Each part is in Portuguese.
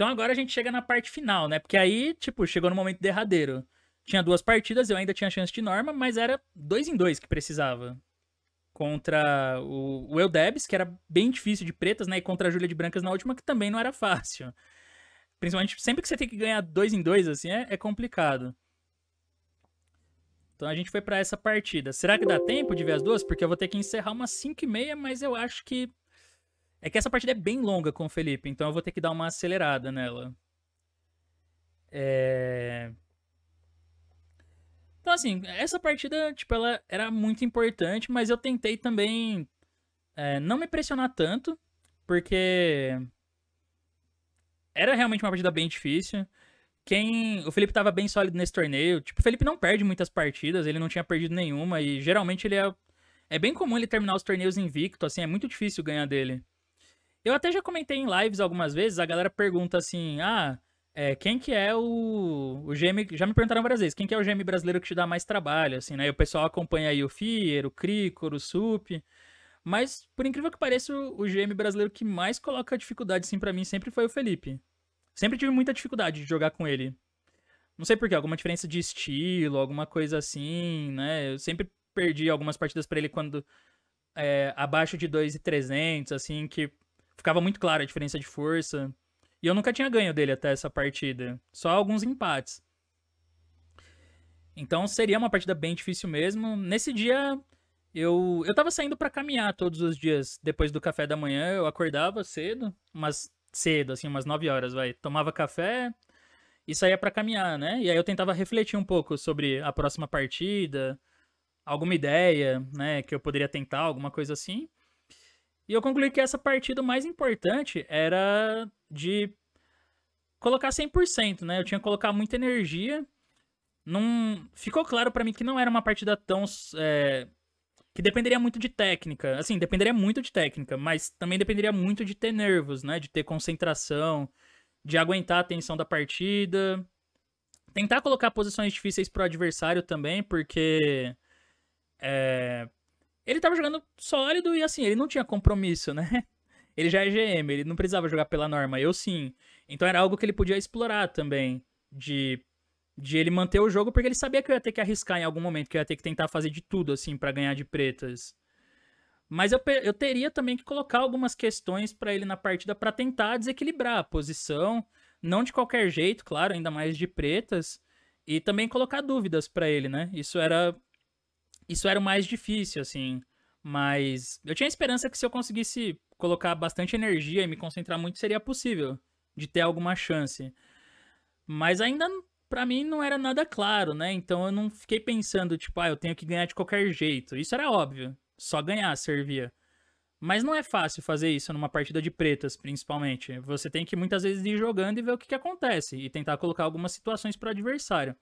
Então agora a gente chega na parte final, né? Porque aí, tipo, chegou no momento derradeiro. Tinha duas partidas, eu ainda tinha chance de norma, mas era dois em dois que precisava. Contra o, o Eldebs, que era bem difícil de pretas, né? E contra a Júlia de Brancas na última, que também não era fácil. Principalmente sempre que você tem que ganhar dois em dois, assim, é, é complicado. Então a gente foi para essa partida. Será que dá tempo de ver as duas? Porque eu vou ter que encerrar umas 5 e meia, mas eu acho que é que essa partida é bem longa com o Felipe, então eu vou ter que dar uma acelerada nela. É... Então, assim, essa partida, tipo, ela era muito importante, mas eu tentei também é, não me pressionar tanto, porque era realmente uma partida bem difícil. Quem... O Felipe estava bem sólido nesse torneio. Tipo, o Felipe não perde muitas partidas, ele não tinha perdido nenhuma, e geralmente ele é... É bem comum ele terminar os torneios invicto, assim, é muito difícil ganhar dele. Eu até já comentei em lives algumas vezes, a galera pergunta assim, ah, é, quem que é o, o GM, já me perguntaram várias vezes, quem que é o GM brasileiro que te dá mais trabalho, assim, né? E o pessoal acompanha aí o Fier, o Cricor, o Sup, mas por incrível que pareça, o GM brasileiro que mais coloca dificuldade, assim para mim sempre foi o Felipe. Sempre tive muita dificuldade de jogar com ele. Não sei porquê, alguma diferença de estilo, alguma coisa assim, né? Eu sempre perdi algumas partidas para ele quando é, abaixo de 2.300, assim, que ficava muito clara a diferença de força. E eu nunca tinha ganho dele até essa partida. Só alguns empates. Então seria uma partida bem difícil mesmo. Nesse dia, eu, eu tava saindo para caminhar todos os dias. Depois do café da manhã, eu acordava cedo, mas cedo, assim, umas 9 horas, vai. Tomava café e saía para caminhar, né? E aí eu tentava refletir um pouco sobre a próxima partida, alguma ideia, né, que eu poderia tentar, alguma coisa assim. E eu concluí que essa partida mais importante era de colocar 100%, né? Eu tinha que colocar muita energia. Num... Ficou claro para mim que não era uma partida tão. É... Que dependeria muito de técnica. Assim, dependeria muito de técnica, mas também dependeria muito de ter nervos, né? De ter concentração, de aguentar a tensão da partida. Tentar colocar posições difíceis pro adversário também, porque. É... Ele tava jogando sólido e assim, ele não tinha compromisso, né? Ele já é GM, ele não precisava jogar pela norma, eu sim. Então era algo que ele podia explorar também. De, de ele manter o jogo, porque ele sabia que eu ia ter que arriscar em algum momento, que eu ia ter que tentar fazer de tudo, assim, para ganhar de pretas. Mas eu, eu teria também que colocar algumas questões para ele na partida para tentar desequilibrar a posição. Não de qualquer jeito, claro, ainda mais de pretas. E também colocar dúvidas para ele, né? Isso era isso era o mais difícil, assim. Mas eu tinha esperança que se eu conseguisse colocar bastante energia e me concentrar muito, seria possível de ter alguma chance. Mas ainda para mim não era nada claro, né? Então eu não fiquei pensando, tipo, ah, eu tenho que ganhar de qualquer jeito. Isso era óbvio. Só ganhar servia. Mas não é fácil fazer isso numa partida de pretas, principalmente. Você tem que muitas vezes ir jogando e ver o que, que acontece e tentar colocar algumas situações para o adversário.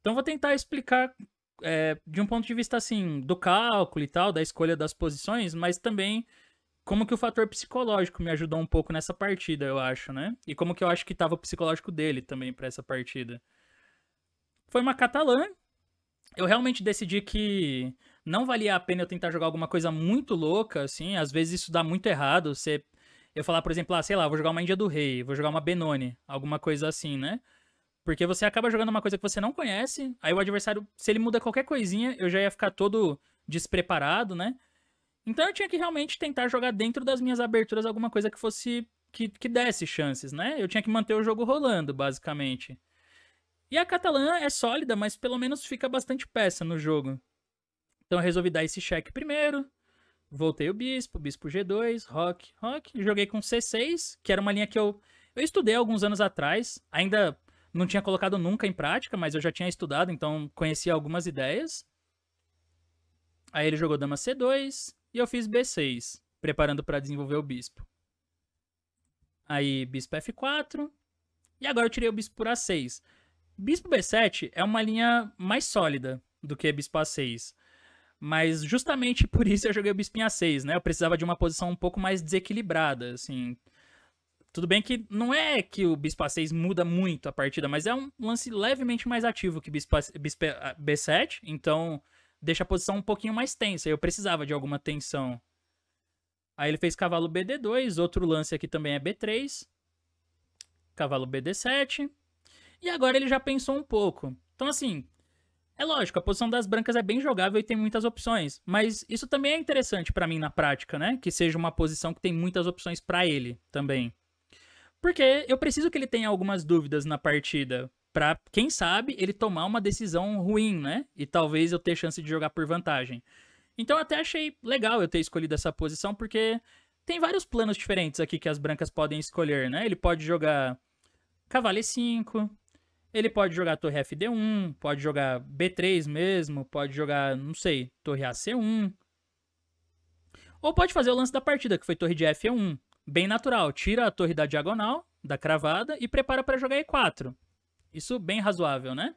Então vou tentar explicar é, de um ponto de vista assim, do cálculo e tal, da escolha das posições, mas também como que o fator psicológico me ajudou um pouco nessa partida, eu acho, né? E como que eu acho que estava o psicológico dele também para essa partida. Foi uma catalã. Eu realmente decidi que não valia a pena eu tentar jogar alguma coisa muito louca, assim, às vezes isso dá muito errado, você eu falar, por exemplo, ah, sei lá, vou jogar uma Índia do Rei, vou jogar uma Benoni, alguma coisa assim, né? Porque você acaba jogando uma coisa que você não conhece, aí o adversário, se ele muda qualquer coisinha, eu já ia ficar todo despreparado, né? Então eu tinha que realmente tentar jogar dentro das minhas aberturas alguma coisa que fosse. que, que desse chances, né? Eu tinha que manter o jogo rolando, basicamente. E a catalã é sólida, mas pelo menos fica bastante peça no jogo. Então eu resolvi dar esse cheque primeiro. Voltei o bispo, bispo G2, rock, rock. Joguei com C6, que era uma linha que eu, eu estudei alguns anos atrás. Ainda não tinha colocado nunca em prática, mas eu já tinha estudado, então conhecia algumas ideias. Aí ele jogou dama C2 e eu fiz B6, preparando para desenvolver o bispo. Aí bispo F4. E agora eu tirei o bispo por A6. Bispo B7 é uma linha mais sólida do que bispo A6. Mas justamente por isso eu joguei o bispo em A6, né? Eu precisava de uma posição um pouco mais desequilibrada, assim. Tudo bem que não é que o Bispa 6 muda muito a partida, mas é um lance levemente mais ativo que Bispa, Bispa ah, B7, então deixa a posição um pouquinho mais tensa. Eu precisava de alguma tensão. Aí ele fez cavalo BD2, outro lance aqui também é B3. Cavalo BD7. E agora ele já pensou um pouco. Então assim, é lógico, a posição das brancas é bem jogável e tem muitas opções, mas isso também é interessante para mim na prática, né? Que seja uma posição que tem muitas opções para ele também. Porque eu preciso que ele tenha algumas dúvidas na partida. Pra, quem sabe, ele tomar uma decisão ruim, né? E talvez eu ter chance de jogar por vantagem. Então eu até achei legal eu ter escolhido essa posição, porque tem vários planos diferentes aqui que as brancas podem escolher, né? Ele pode jogar cavalo e5, ele pode jogar torre fd1, pode jogar b3 mesmo, pode jogar, não sei, torre ac1. Ou pode fazer o lance da partida, que foi torre de f1. Bem natural, tira a torre da diagonal, da cravada, e prepara para jogar E4. Isso bem razoável, né?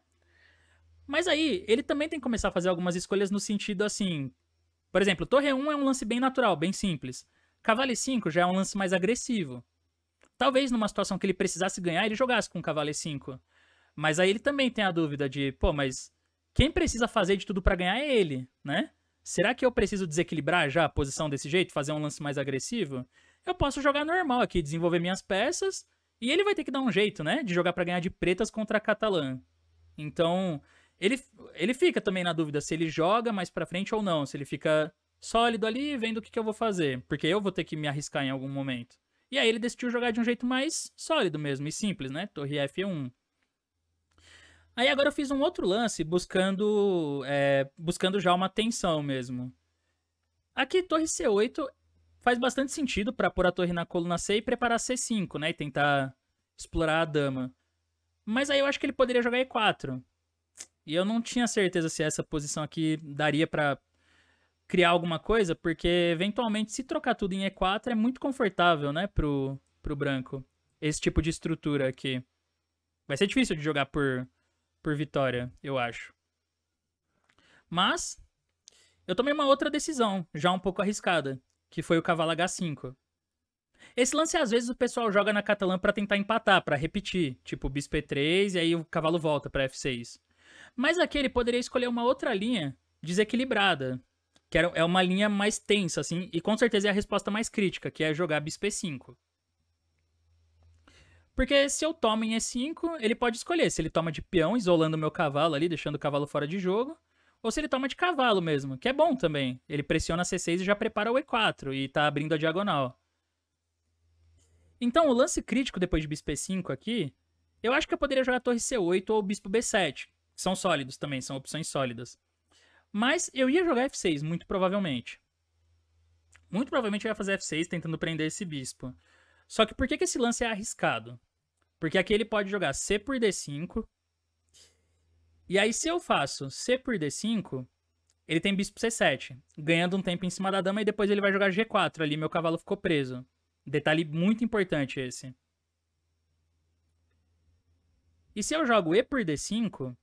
Mas aí, ele também tem que começar a fazer algumas escolhas no sentido assim... Por exemplo, torre 1 é um lance bem natural, bem simples. Cavalo 5 já é um lance mais agressivo. Talvez numa situação que ele precisasse ganhar, ele jogasse com cavalo 5 Mas aí ele também tem a dúvida de, pô, mas quem precisa fazer de tudo para ganhar é ele, né? Será que eu preciso desequilibrar já a posição desse jeito, fazer um lance mais agressivo? eu posso jogar normal aqui, desenvolver minhas peças, e ele vai ter que dar um jeito, né, de jogar para ganhar de pretas contra catalã. Então, ele, ele fica também na dúvida se ele joga mais para frente ou não, se ele fica sólido ali vendo o que, que eu vou fazer, porque eu vou ter que me arriscar em algum momento. E aí ele decidiu jogar de um jeito mais sólido mesmo e simples, né, torre F1. Aí agora eu fiz um outro lance buscando, é, buscando já uma tensão mesmo. Aqui torre C8 faz bastante sentido para pôr a torre na coluna C e preparar C5, né? E tentar explorar a dama. Mas aí eu acho que ele poderia jogar E4. E eu não tinha certeza se essa posição aqui daria para criar alguma coisa, porque eventualmente se trocar tudo em E4 é muito confortável, né, pro, pro branco. Esse tipo de estrutura aqui. Vai ser difícil de jogar por, por vitória, eu acho. Mas eu tomei uma outra decisão, já um pouco arriscada que foi o cavalo H5. Esse lance às vezes o pessoal joga na catalã para tentar empatar, para repetir, tipo bispo E3 e aí o cavalo volta para F6. Mas aqui ele poderia escolher uma outra linha desequilibrada, que é uma linha mais tensa assim, e com certeza é a resposta mais crítica, que é jogar bispo E5. Porque se eu tomo em E5, ele pode escolher se ele toma de peão, isolando o meu cavalo ali, deixando o cavalo fora de jogo, ou se ele toma de cavalo mesmo, que é bom também. Ele pressiona C6 e já prepara o E4 e tá abrindo a diagonal. Então, o lance crítico depois de bispo E5 aqui, eu acho que eu poderia jogar torre C8 ou bispo B7. São sólidos também, são opções sólidas. Mas eu ia jogar F6, muito provavelmente. Muito provavelmente eu ia fazer F6 tentando prender esse bispo. Só que por que, que esse lance é arriscado? Porque aqui ele pode jogar C por D5, e aí, se eu faço C por D5, ele tem bispo C7, ganhando um tempo em cima da dama e depois ele vai jogar G4 ali, meu cavalo ficou preso. Detalhe muito importante esse. E se eu jogo E por D5,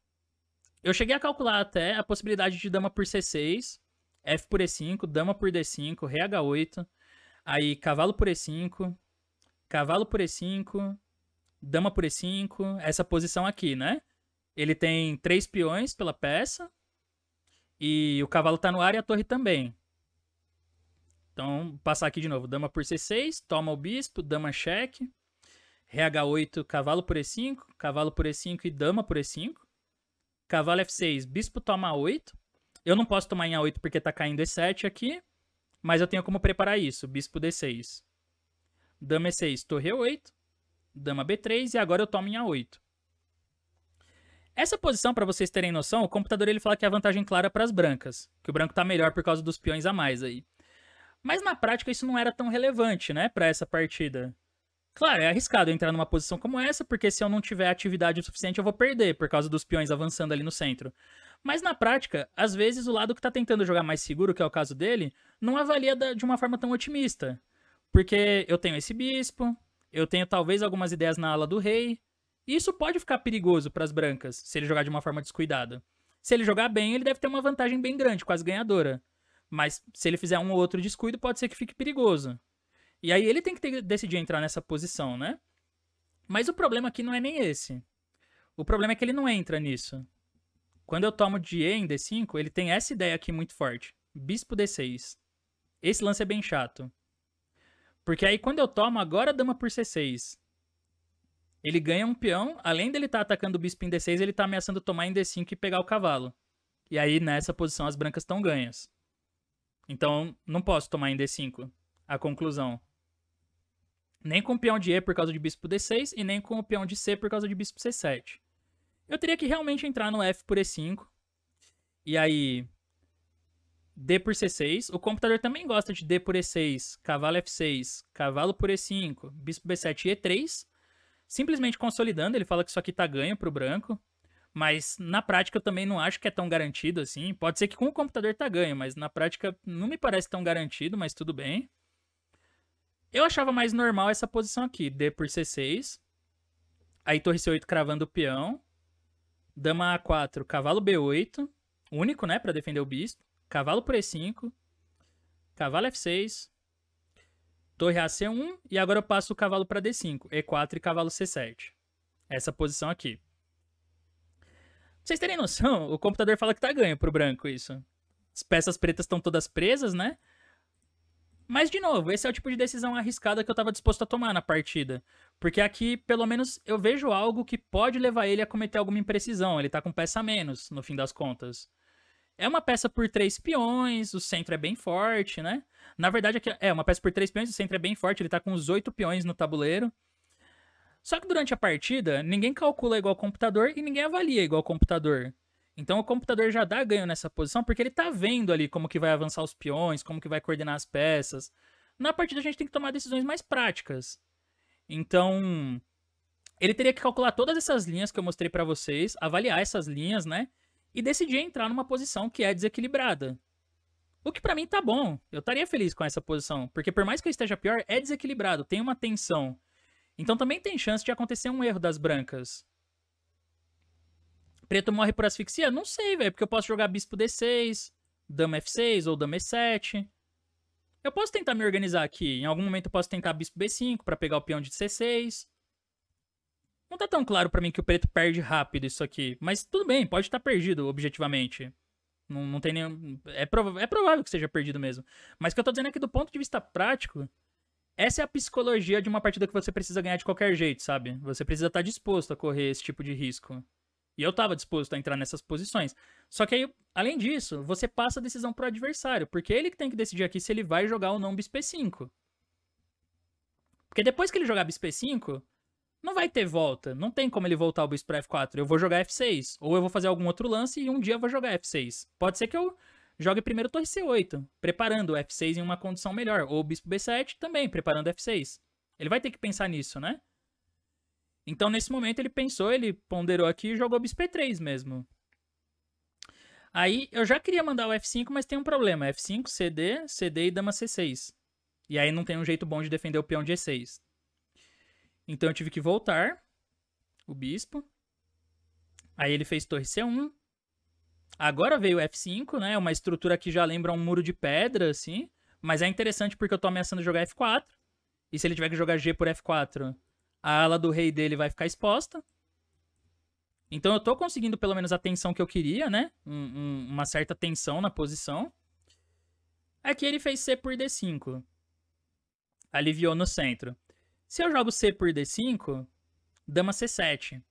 eu cheguei a calcular até a possibilidade de dama por C6, F por E5, dama por D5, Rei H8, aí cavalo por E5, cavalo por E5, dama por E5, essa posição aqui, né? Ele tem três peões pela peça. E o cavalo tá no ar e a torre também. Então, passar aqui de novo. Dama por C6, toma o bispo, dama cheque. RH8, cavalo por E5, cavalo por E5 e dama por E5. Cavalo F6, bispo toma A8. Eu não posso tomar em A8 porque tá caindo E7 aqui. Mas eu tenho como preparar isso. Bispo D6. Dama E6, torre E8. Dama B3 e agora eu tomo em A8. Essa posição, para vocês terem noção, o computador ele fala que é a vantagem clara para as brancas, que o branco está melhor por causa dos peões a mais aí. Mas na prática isso não era tão relevante, né, para essa partida. Claro, é arriscado entrar numa posição como essa, porque se eu não tiver atividade o suficiente eu vou perder por causa dos peões avançando ali no centro. Mas na prática, às vezes o lado que está tentando jogar mais seguro, que é o caso dele, não avalia de uma forma tão otimista. Porque eu tenho esse bispo, eu tenho talvez algumas ideias na ala do rei, isso pode ficar perigoso para as brancas se ele jogar de uma forma descuidada. Se ele jogar bem, ele deve ter uma vantagem bem grande, quase ganhadora. Mas se ele fizer um ou outro descuido, pode ser que fique perigoso. E aí ele tem que ter, decidir entrar nessa posição, né? Mas o problema aqui não é nem esse. O problema é que ele não entra nisso. Quando eu tomo de E em D5, ele tem essa ideia aqui muito forte. Bispo D6. Esse lance é bem chato. Porque aí quando eu tomo agora dama por C6, ele ganha um peão, além dele estar tá atacando o bispo em D6, ele está ameaçando tomar em D5 e pegar o cavalo. E aí, nessa posição, as brancas estão ganhas. Então, não posso tomar em D5. A conclusão. Nem com o peão de E por causa de bispo D6 e nem com o peão de C por causa de bispo C7. Eu teria que realmente entrar no F por E5. E aí, D por C6. O computador também gosta de D por E6, cavalo F6, cavalo por E5, bispo B7 e E3. Simplesmente consolidando, ele fala que isso aqui tá ganho pro branco. Mas na prática eu também não acho que é tão garantido assim. Pode ser que com o computador tá ganho, mas na prática não me parece tão garantido, mas tudo bem. Eu achava mais normal essa posição aqui, D por C6. Aí torre C8 cravando o peão. Dama A4, cavalo B8. Único, né, para defender o bispo. Cavalo por E5. Cavalo F6. Torre A C1 e agora eu passo o cavalo para D5, E4 e cavalo C7. Essa posição aqui. Pra vocês terem noção, o computador fala que tá ganho pro branco isso. As peças pretas estão todas presas, né? Mas, de novo, esse é o tipo de decisão arriscada que eu estava disposto a tomar na partida. Porque aqui, pelo menos, eu vejo algo que pode levar ele a cometer alguma imprecisão. Ele está com peça a menos, no fim das contas. É uma peça por três peões, o centro é bem forte, né? Na verdade, é uma peça por três peões, o centro é bem forte, ele tá com os oito peões no tabuleiro. Só que durante a partida, ninguém calcula igual computador e ninguém avalia igual computador. Então o computador já dá ganho nessa posição porque ele tá vendo ali como que vai avançar os peões, como que vai coordenar as peças. Na partida a gente tem que tomar decisões mais práticas. Então, ele teria que calcular todas essas linhas que eu mostrei para vocês, avaliar essas linhas, né? e decidi entrar numa posição que é desequilibrada. O que para mim tá bom. Eu estaria feliz com essa posição, porque por mais que eu esteja pior, é desequilibrado, tem uma tensão. Então também tem chance de acontecer um erro das brancas. Preto morre por asfixia? Não sei, velho, porque eu posso jogar bispo D6, dama F6 ou dama E7. Eu posso tentar me organizar aqui. Em algum momento eu posso tentar bispo B5 para pegar o peão de C6. Não tá tão claro para mim que o preto perde rápido isso aqui. Mas tudo bem, pode estar tá perdido, objetivamente. Não, não tem nenhum. É, prova... é provável que seja perdido mesmo. Mas o que eu tô dizendo é que, do ponto de vista prático, essa é a psicologia de uma partida que você precisa ganhar de qualquer jeito, sabe? Você precisa estar tá disposto a correr esse tipo de risco. E eu estava disposto a entrar nessas posições. Só que aí, além disso, você passa a decisão pro adversário, porque é ele que tem que decidir aqui se ele vai jogar ou não bisp 5. Porque depois que ele jogar bisp 5, não vai ter volta. Não tem como ele voltar o bispo pra F4. Eu vou jogar F6. Ou eu vou fazer algum outro lance e um dia eu vou jogar F6. Pode ser que eu jogue primeiro torre C8, preparando o F6 em uma condição melhor. Ou o bispo B7 também, preparando F6. Ele vai ter que pensar nisso, né? Então, nesse momento, ele pensou, ele ponderou aqui e jogou bispo E3 mesmo. Aí, eu já queria mandar o F5, mas tem um problema. F5, CD, CD e dama C6. E aí não tem um jeito bom de defender o peão de E6. Então eu tive que voltar, o bispo. Aí ele fez torre C1. Agora veio F5, né? Uma estrutura que já lembra um muro de pedra, assim. Mas é interessante porque eu tô ameaçando jogar F4. E se ele tiver que jogar G por F4, a ala do rei dele vai ficar exposta. Então eu tô conseguindo pelo menos a tensão que eu queria, né? Um, um, uma certa tensão na posição. Aqui é ele fez C por D5. Aliviou no centro. Se eu jogo C por D5, dama C7.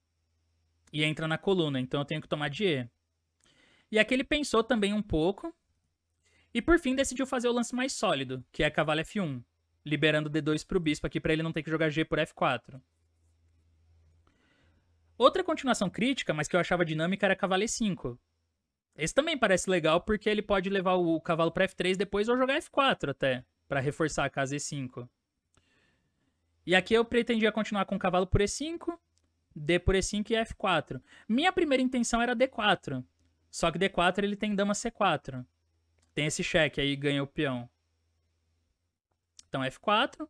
E entra na coluna, então eu tenho que tomar de E. E aqui ele pensou também um pouco. E por fim decidiu fazer o lance mais sólido, que é cavalo F1. Liberando D2 pro bispo aqui para ele não ter que jogar G por F4. Outra continuação crítica, mas que eu achava dinâmica, era cavalo E5. Esse também parece legal porque ele pode levar o cavalo para F3 depois ou jogar F4 até, para reforçar a casa E5. E aqui eu pretendia continuar com o cavalo por E5, D por E5 e F4. Minha primeira intenção era D4. Só que D4 ele tem dama C4. Tem esse cheque aí, ganha o peão. Então F4.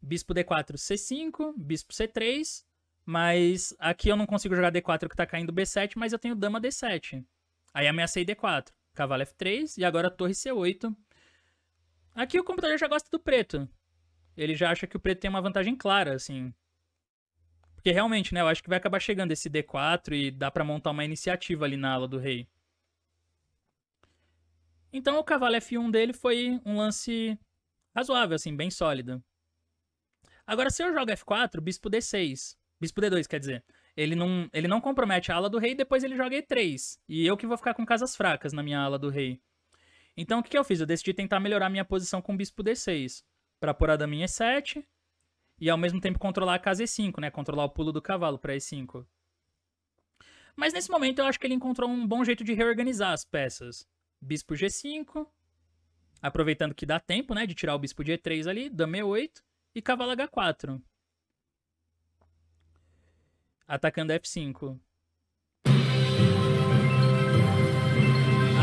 Bispo D4, C5. Bispo C3. Mas aqui eu não consigo jogar D4 que tá caindo B7, mas eu tenho dama D7. Aí ameacei D4. Cavalo F3 e agora torre C8. Aqui o computador já gosta do preto ele já acha que o preto tem uma vantagem clara, assim. Porque realmente, né, eu acho que vai acabar chegando esse D4 e dá para montar uma iniciativa ali na ala do rei. Então o cavalo F1 dele foi um lance razoável, assim, bem sólido. Agora, se eu jogo F4, bispo D6. Bispo D2, quer dizer. Ele não, ele não compromete a ala do rei, depois ele joga E3. E eu que vou ficar com casas fracas na minha ala do rei. Então, o que, que eu fiz? Eu decidi tentar melhorar minha posição com bispo D6 para por a daminha E7 e ao mesmo tempo controlar a casa E5, né? Controlar o pulo do cavalo para E5. Mas nesse momento eu acho que ele encontrou um bom jeito de reorganizar as peças. Bispo G5, aproveitando que dá tempo, né, de tirar o bispo de E3 ali, dama E8 e cavalo H4. Atacando F5.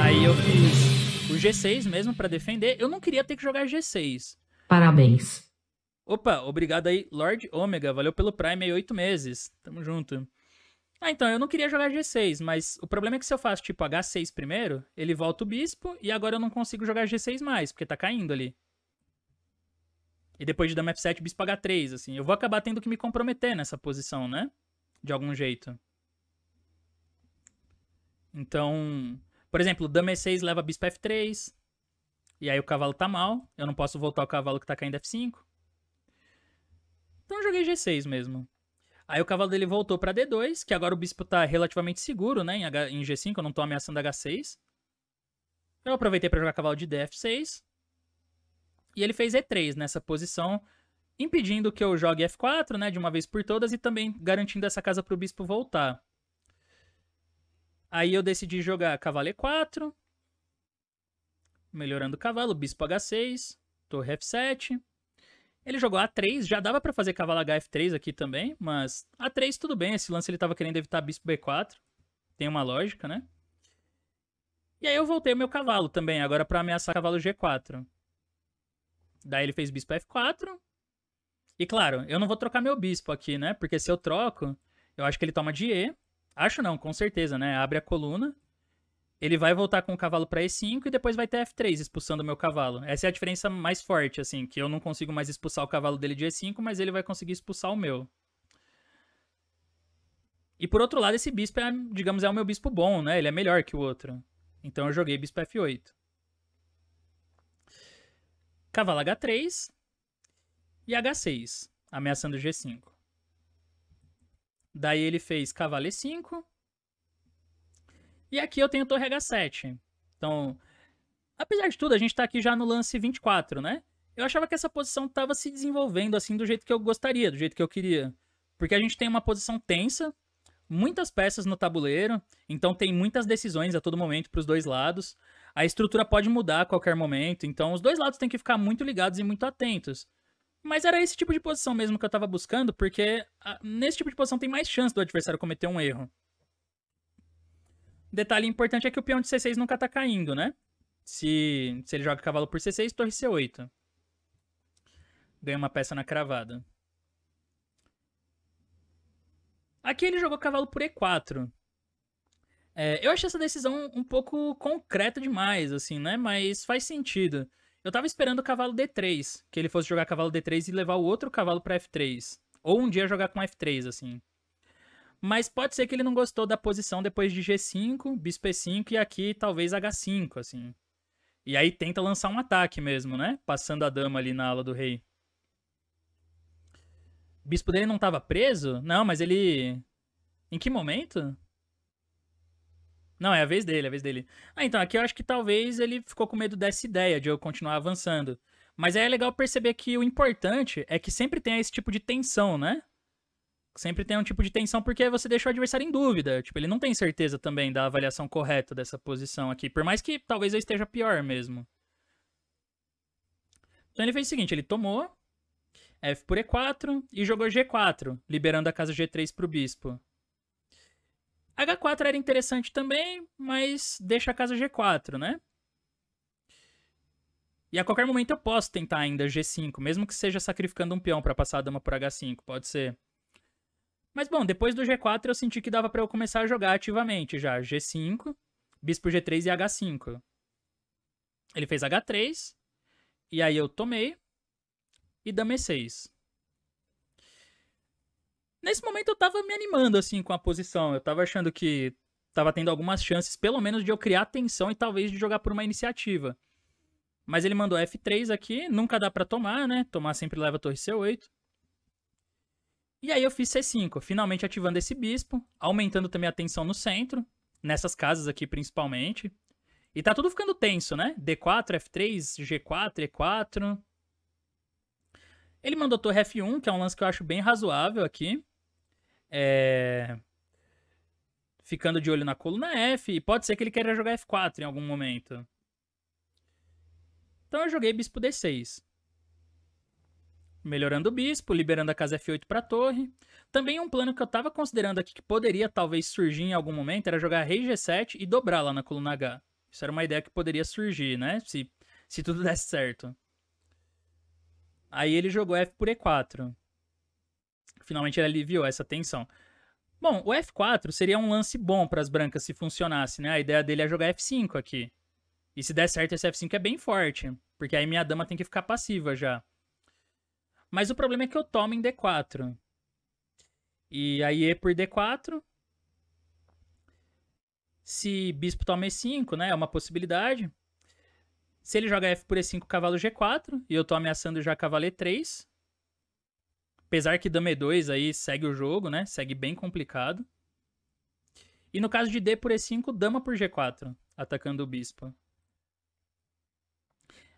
Aí eu fiz o G6 mesmo para defender. Eu não queria ter que jogar G6. Parabéns. Opa, obrigado aí, Lord Omega. Valeu pelo Prime aí, oito meses. Tamo junto. Ah, então, eu não queria jogar G6, mas o problema é que se eu faço tipo H6 primeiro, ele volta o bispo e agora eu não consigo jogar G6 mais, porque tá caindo ali. E depois de dama F7, bispo H3, assim. Eu vou acabar tendo que me comprometer nessa posição, né? De algum jeito. Então, por exemplo, dama E6 leva bispo F3, e aí o cavalo tá mal, eu não posso voltar o cavalo que tá caindo F5. Então eu joguei G6 mesmo. Aí o cavalo dele voltou para D2, que agora o bispo tá relativamente seguro, né? Em, G5, eu não tô ameaçando H6. Eu aproveitei para jogar cavalo de DF6. E ele fez E3 nessa posição, impedindo que eu jogue F4, né? De uma vez por todas, e também garantindo essa casa pro bispo voltar. Aí eu decidi jogar cavalo E4 melhorando o cavalo, bispo h6, torre f7. Ele jogou a3, já dava para fazer cavalo hf3 aqui também, mas a3 tudo bem, esse lance ele tava querendo evitar bispo b4. Tem uma lógica, né? E aí eu voltei o meu cavalo também, agora para ameaçar cavalo g4. Daí ele fez bispo f4. E claro, eu não vou trocar meu bispo aqui, né? Porque se eu troco, eu acho que ele toma de e. Acho não, com certeza, né? Abre a coluna ele vai voltar com o cavalo para E5 e depois vai ter F3 expulsando o meu cavalo. Essa é a diferença mais forte, assim, que eu não consigo mais expulsar o cavalo dele de E5, mas ele vai conseguir expulsar o meu. E por outro lado, esse bispo é, digamos, é o meu bispo bom, né? Ele é melhor que o outro. Então eu joguei bispo F8. Cavalo H3 e H6, ameaçando G5. Daí ele fez cavalo E5, e aqui eu tenho torre H7. Então, apesar de tudo, a gente está aqui já no lance 24, né? Eu achava que essa posição estava se desenvolvendo assim do jeito que eu gostaria, do jeito que eu queria. Porque a gente tem uma posição tensa, muitas peças no tabuleiro, então tem muitas decisões a todo momento para os dois lados. A estrutura pode mudar a qualquer momento, então os dois lados têm que ficar muito ligados e muito atentos. Mas era esse tipo de posição mesmo que eu estava buscando, porque ah, nesse tipo de posição tem mais chance do adversário cometer um erro. Detalhe importante é que o peão de C6 nunca tá caindo, né? Se, se ele joga cavalo por C6, torre C8. Ganha uma peça na cravada. Aqui ele jogou cavalo por E4. É, eu achei essa decisão um pouco concreta demais, assim, né? Mas faz sentido. Eu tava esperando o cavalo D3, que ele fosse jogar cavalo D3 e levar o outro cavalo para F3. Ou um dia jogar com F3, assim. Mas pode ser que ele não gostou da posição depois de G5, bispo E5 e aqui talvez H5, assim. E aí tenta lançar um ataque mesmo, né? Passando a dama ali na ala do rei. O bispo dele não estava preso? Não, mas ele. Em que momento? Não, é a vez dele, é a vez dele. Ah, então, aqui eu acho que talvez ele ficou com medo dessa ideia de eu continuar avançando. Mas aí é legal perceber que o importante é que sempre tem esse tipo de tensão, né? Sempre tem um tipo de tensão porque você deixa o adversário em dúvida. Tipo, ele não tem certeza também da avaliação correta dessa posição aqui. Por mais que talvez eu esteja pior mesmo. Então ele fez o seguinte, ele tomou F por E4 e jogou G4, liberando a casa G3 para o bispo. H4 era interessante também, mas deixa a casa G4, né? E a qualquer momento eu posso tentar ainda G5, mesmo que seja sacrificando um peão para passar a dama por H5, pode ser. Mas bom, depois do G4 eu senti que dava para eu começar a jogar ativamente já. G5, bispo G3 e H5. Ele fez H3, e aí eu tomei, e dame E6. Nesse momento eu tava me animando assim com a posição, eu tava achando que tava tendo algumas chances, pelo menos de eu criar tensão e talvez de jogar por uma iniciativa. Mas ele mandou F3 aqui, nunca dá para tomar, né? Tomar sempre leva a torre C8. E aí eu fiz C5, finalmente ativando esse bispo, aumentando também a tensão no centro, nessas casas aqui principalmente. E tá tudo ficando tenso, né? D4, F3, G4, E4. Ele mandou torre F1, que é um lance que eu acho bem razoável aqui. É... Ficando de olho na coluna F. E pode ser que ele queira jogar F4 em algum momento. Então eu joguei bispo D6 melhorando o bispo, liberando a casa F8 para torre. Também um plano que eu estava considerando aqui que poderia talvez surgir em algum momento era jogar rei G7 e dobrar lá na coluna H. Isso era uma ideia que poderia surgir, né? Se, se tudo desse certo. Aí ele jogou F por E4. Finalmente ele aliviou essa tensão. Bom, o F4 seria um lance bom para as brancas se funcionasse, né? A ideia dele é jogar F5 aqui. E se der certo, esse F5 é bem forte, porque aí minha dama tem que ficar passiva já. Mas o problema é que eu tomo em D4. E aí E por D4. Se bispo toma E5, né? É uma possibilidade. Se ele joga F por E5, cavalo G4. E eu tô ameaçando já cavalo E3. Apesar que dama E2 aí segue o jogo, né? Segue bem complicado. E no caso de D por E5, dama por G4, atacando o bispo.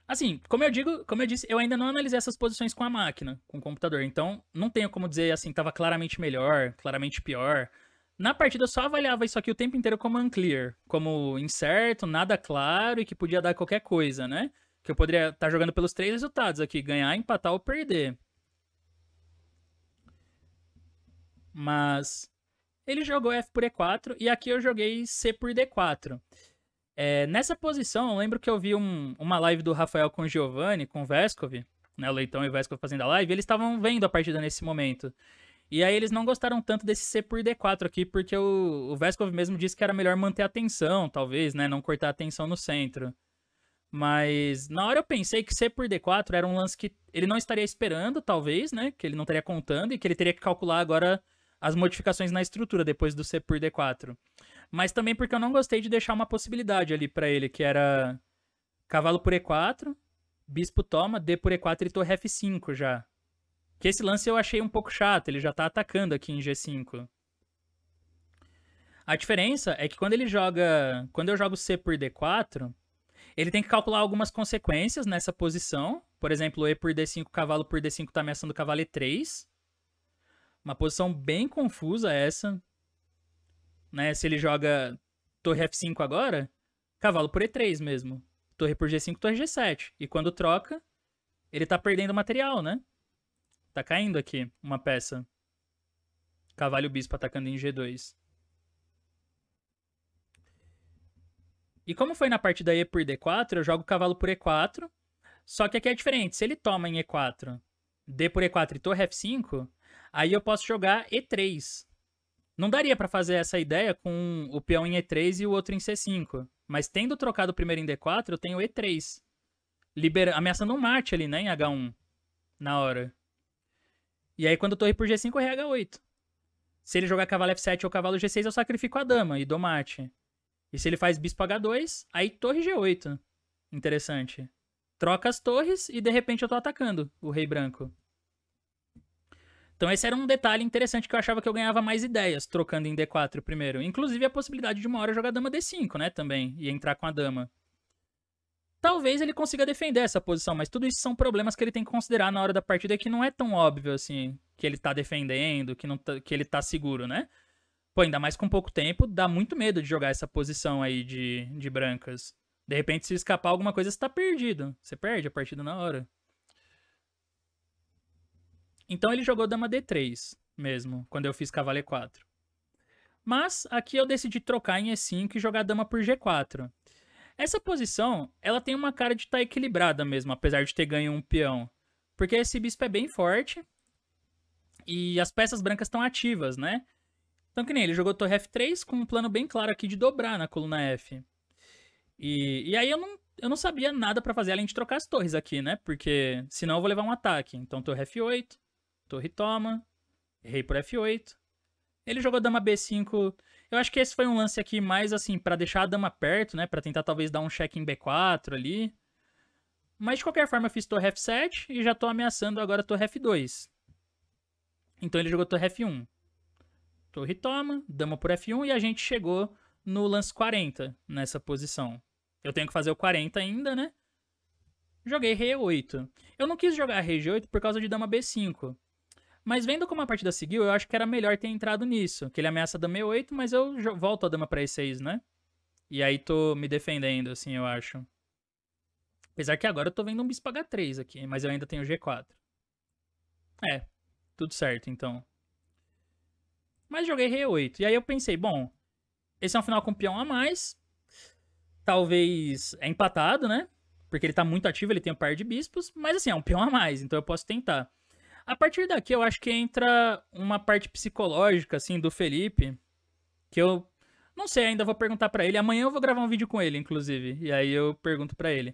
Assim, como eu digo, como eu disse, eu ainda não analisei essas posições com a máquina, com o computador. Então, não tenho como dizer assim, tava claramente melhor, claramente pior. Na partida eu só avaliava isso aqui o tempo inteiro como unclear, como incerto, nada claro e que podia dar qualquer coisa, né? Que eu poderia estar tá jogando pelos três resultados aqui, ganhar, empatar ou perder. Mas ele jogou F por E4 e aqui eu joguei C por D4. É, nessa posição, eu lembro que eu vi um, uma live do Rafael com o Giovanni, com o Vescov, né, o Leitão e o Vescov fazendo a live, eles estavam vendo a partida nesse momento. E aí eles não gostaram tanto desse C por D4 aqui, porque o, o Vescov mesmo disse que era melhor manter a tensão, talvez, né, não cortar a tensão no centro. Mas na hora eu pensei que C por D4 era um lance que ele não estaria esperando, talvez, né, que ele não estaria contando e que ele teria que calcular agora as modificações na estrutura depois do C por D4. Mas também porque eu não gostei de deixar uma possibilidade ali para ele, que era cavalo por E4, bispo toma, D por E4 e torre F5 já. Que esse lance eu achei um pouco chato, ele já tá atacando aqui em G5. A diferença é que quando ele joga. Quando eu jogo C por D4, ele tem que calcular algumas consequências nessa posição. Por exemplo, E por D5, cavalo por D5 tá ameaçando cavalo E3. Uma posição bem confusa essa né? Se ele joga torre F5 agora, cavalo por E3 mesmo. Torre por G5, torre G7. E quando troca, ele tá perdendo material, né? Tá caindo aqui uma peça. Cavalo bispo atacando em G2. E como foi na partida E por D4, eu jogo cavalo por E4. Só que aqui é diferente. Se ele toma em E4, D por E4 e torre F5, aí eu posso jogar E3. Não daria para fazer essa ideia com o peão em E3 e o outro em C5. Mas tendo trocado o primeiro em D4, eu tenho E3. Libera... Ameaçando um mate ali, né? Em H1. Na hora. E aí, quando eu torre por G5, eu rei H8. Se ele jogar cavalo F7 ou cavalo G6, eu sacrifico a dama e dou Marte. E se ele faz bispo H2, aí torre G8. Interessante. Troca as torres e de repente eu tô atacando o rei branco. Então esse era um detalhe interessante que eu achava que eu ganhava mais ideias trocando em D4 primeiro. Inclusive a possibilidade de uma hora jogar dama D5, né, também, e entrar com a dama. Talvez ele consiga defender essa posição, mas tudo isso são problemas que ele tem que considerar na hora da partida que não é tão óbvio assim que ele tá defendendo, que, não tá, que ele tá seguro, né? Pô, ainda mais com pouco tempo, dá muito medo de jogar essa posição aí de, de brancas. De repente, se escapar alguma coisa, você tá perdido. Você perde a partida na hora. Então ele jogou dama D3 mesmo, quando eu fiz cavalo E4. Mas aqui eu decidi trocar em E5 e jogar dama por G4. Essa posição, ela tem uma cara de estar tá equilibrada mesmo, apesar de ter ganho um peão. Porque esse bispo é bem forte e as peças brancas estão ativas, né? Então que nem ele jogou torre F3 com um plano bem claro aqui de dobrar na coluna F. E, e aí eu não, eu não sabia nada para fazer além de trocar as torres aqui, né? Porque senão eu vou levar um ataque. Então torre F8, torre toma, rei por F8. Ele jogou dama B5. Eu acho que esse foi um lance aqui mais assim para deixar a dama perto, né, para tentar talvez dar um check em B4 ali. Mas de qualquer forma eu fiz torre F7 e já tô ameaçando agora torre F2. Então ele jogou torre F1. Torre toma, dama por F1 e a gente chegou no lance 40 nessa posição. Eu tenho que fazer o 40 ainda, né? Joguei rei 8. Eu não quis jogar rei G8 por causa de dama B5. Mas vendo como a partida seguiu, eu acho que era melhor ter entrado nisso. Que ele ameaça dama e8, mas eu volto a dama pra e6, né? E aí tô me defendendo, assim, eu acho. Apesar que agora eu tô vendo um bispo h3 aqui, mas eu ainda tenho g4. É, tudo certo, então. Mas joguei rei 8. E aí eu pensei, bom, esse é um final com peão a mais. Talvez é empatado, né? Porque ele tá muito ativo, ele tem um par de bispos. Mas assim, é um peão a mais, então eu posso tentar. A partir daqui, eu acho que entra uma parte psicológica, assim, do Felipe, que eu não sei, ainda vou perguntar para ele. Amanhã eu vou gravar um vídeo com ele, inclusive, e aí eu pergunto para ele.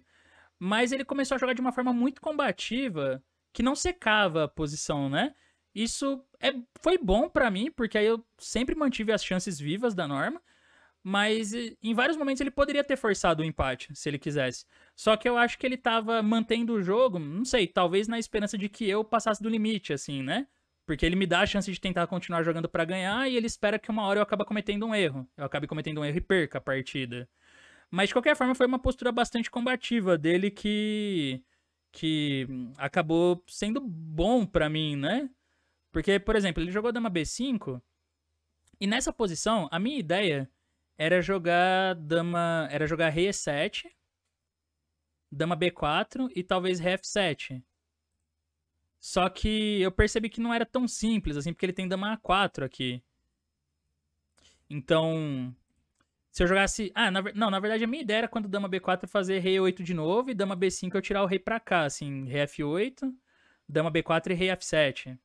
Mas ele começou a jogar de uma forma muito combativa, que não secava a posição, né? Isso é, foi bom para mim, porque aí eu sempre mantive as chances vivas da norma. Mas eh, em vários momentos ele poderia ter forçado o empate, se ele quisesse. Só que eu acho que ele tava mantendo o jogo, não sei, talvez na esperança de que eu passasse do limite, assim, né? Porque ele me dá a chance de tentar continuar jogando para ganhar e ele espera que uma hora eu acabe cometendo um erro. Eu acabe cometendo um erro e perca a partida. Mas de qualquer forma foi uma postura bastante combativa dele que que hum, acabou sendo bom para mim, né? Porque, por exemplo, ele jogou dama B5 e nessa posição, a minha ideia era jogar dama, era jogar rei e7, dama b4 e talvez rei f7. Só que eu percebi que não era tão simples assim, porque ele tem dama a4 aqui. Então, se eu jogasse, ah, na... não, na verdade a minha ideia era quando dama b4 fazer rei 8 de novo e dama b5 eu tirar o rei para cá, assim, rei f8, dama b4 e rei f7.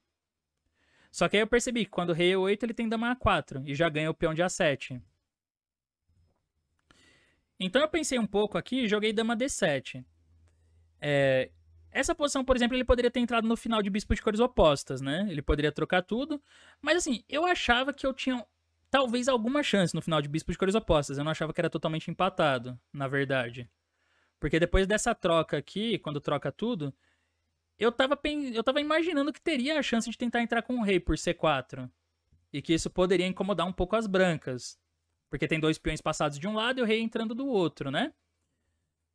Só que aí eu percebi que quando rei e8 é ele tem dama a4 e já ganha o peão de a7. Então eu pensei um pouco aqui e joguei dama d7. É, essa posição, por exemplo, ele poderia ter entrado no final de bispo de cores opostas, né? Ele poderia trocar tudo. Mas assim, eu achava que eu tinha talvez alguma chance no final de bispo de cores opostas. Eu não achava que era totalmente empatado, na verdade. Porque depois dessa troca aqui, quando troca tudo, eu tava, eu tava imaginando que teria a chance de tentar entrar com o rei por C4. E que isso poderia incomodar um pouco as brancas. Porque tem dois peões passados de um lado e o rei entrando do outro, né?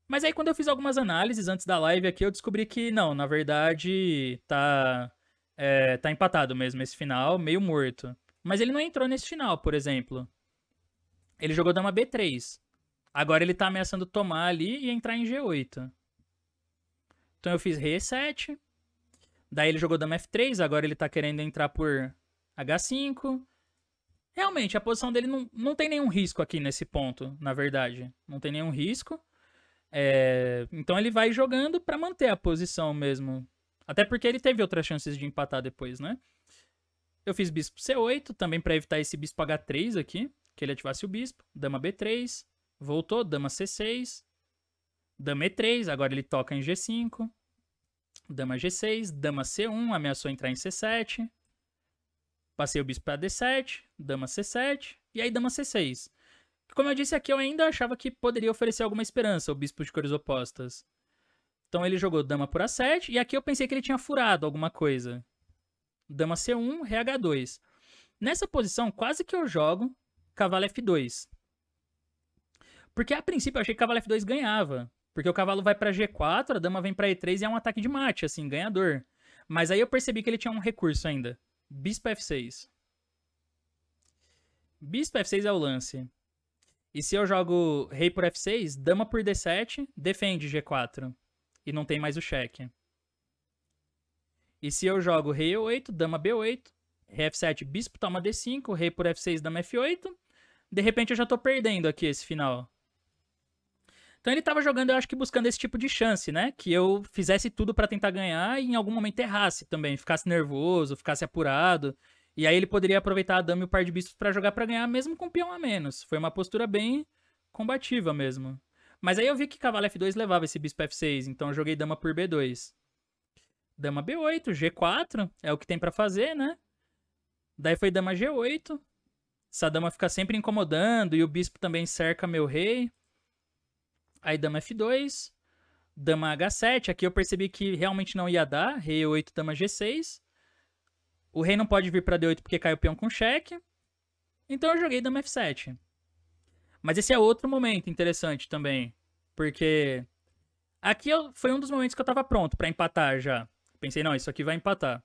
Mas aí quando eu fiz algumas análises antes da live aqui, eu descobri que não, na verdade tá é, tá empatado mesmo esse final, meio morto. Mas ele não entrou nesse final, por exemplo. Ele jogou dama B3. Agora ele tá ameaçando tomar ali e entrar em G8. Então eu fiz rei E7. Daí ele jogou dama F3, agora ele tá querendo entrar por H5. Realmente, a posição dele não, não tem nenhum risco aqui nesse ponto, na verdade. Não tem nenhum risco. É... Então ele vai jogando para manter a posição mesmo. Até porque ele teve outras chances de empatar depois, né? Eu fiz bispo C8, também para evitar esse bispo H3 aqui, que ele ativasse o bispo. Dama B3, voltou, dama C6, dama E3, agora ele toca em G5. Dama G6, dama C1, ameaçou entrar em C7. Passei o bispo para D7, dama C7 e aí dama C6. Como eu disse aqui, eu ainda achava que poderia oferecer alguma esperança o bispo de cores opostas. Então ele jogou dama por A7 e aqui eu pensei que ele tinha furado alguma coisa. Dama C1, RH2. Nessa posição, quase que eu jogo cavalo F2. Porque a princípio eu achei que cavalo F2 ganhava. Porque o cavalo vai para G4, a dama vem para E3 e é um ataque de mate, assim, ganhador. Mas aí eu percebi que ele tinha um recurso ainda. Bispo F6. Bispo F6 é o lance. E se eu jogo rei por F6, dama por D7, defende G4. E não tem mais o cheque. E se eu jogo rei E8, dama B8, rei F7, bispo toma D5, rei por F6, dama F8. De repente eu já tô perdendo aqui esse final. Então ele estava jogando, eu acho que buscando esse tipo de chance, né? Que eu fizesse tudo para tentar ganhar e em algum momento errasse também, ficasse nervoso, ficasse apurado. E aí ele poderia aproveitar a dama e o par de bispos para jogar para ganhar, mesmo com peão a menos. Foi uma postura bem combativa mesmo. Mas aí eu vi que cavalo F2 levava esse bispo F6, então eu joguei dama por B2. Dama B8, G4, é o que tem para fazer, né? Daí foi dama G8. Essa dama fica sempre incomodando e o bispo também cerca meu rei aí dama F2, dama H7. Aqui eu percebi que realmente não ia dar, rei 8 dama G6. O rei não pode vir para D8 porque cai o peão com cheque. Então eu joguei dama F7. Mas esse é outro momento interessante também, porque aqui foi um dos momentos que eu tava pronto para empatar já. Pensei, não, isso aqui vai empatar.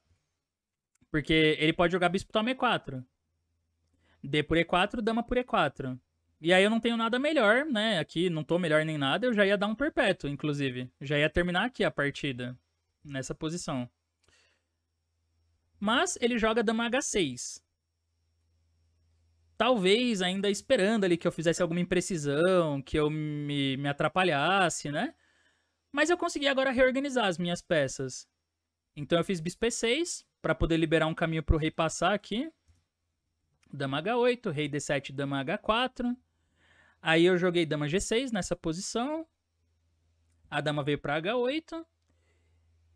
Porque ele pode jogar bispo toma E4. D por E4, dama por E4. E aí eu não tenho nada melhor, né? Aqui não tô melhor nem nada, eu já ia dar um perpétuo, inclusive. Já ia terminar aqui a partida, nessa posição. Mas ele joga dama h6. Talvez ainda esperando ali que eu fizesse alguma imprecisão, que eu me, me atrapalhasse, né? Mas eu consegui agora reorganizar as minhas peças. Então eu fiz bispo e6 para poder liberar um caminho para o rei passar aqui. Dama h8, rei d7, dama h4. Aí eu joguei dama G6 nessa posição. A dama veio pra H8.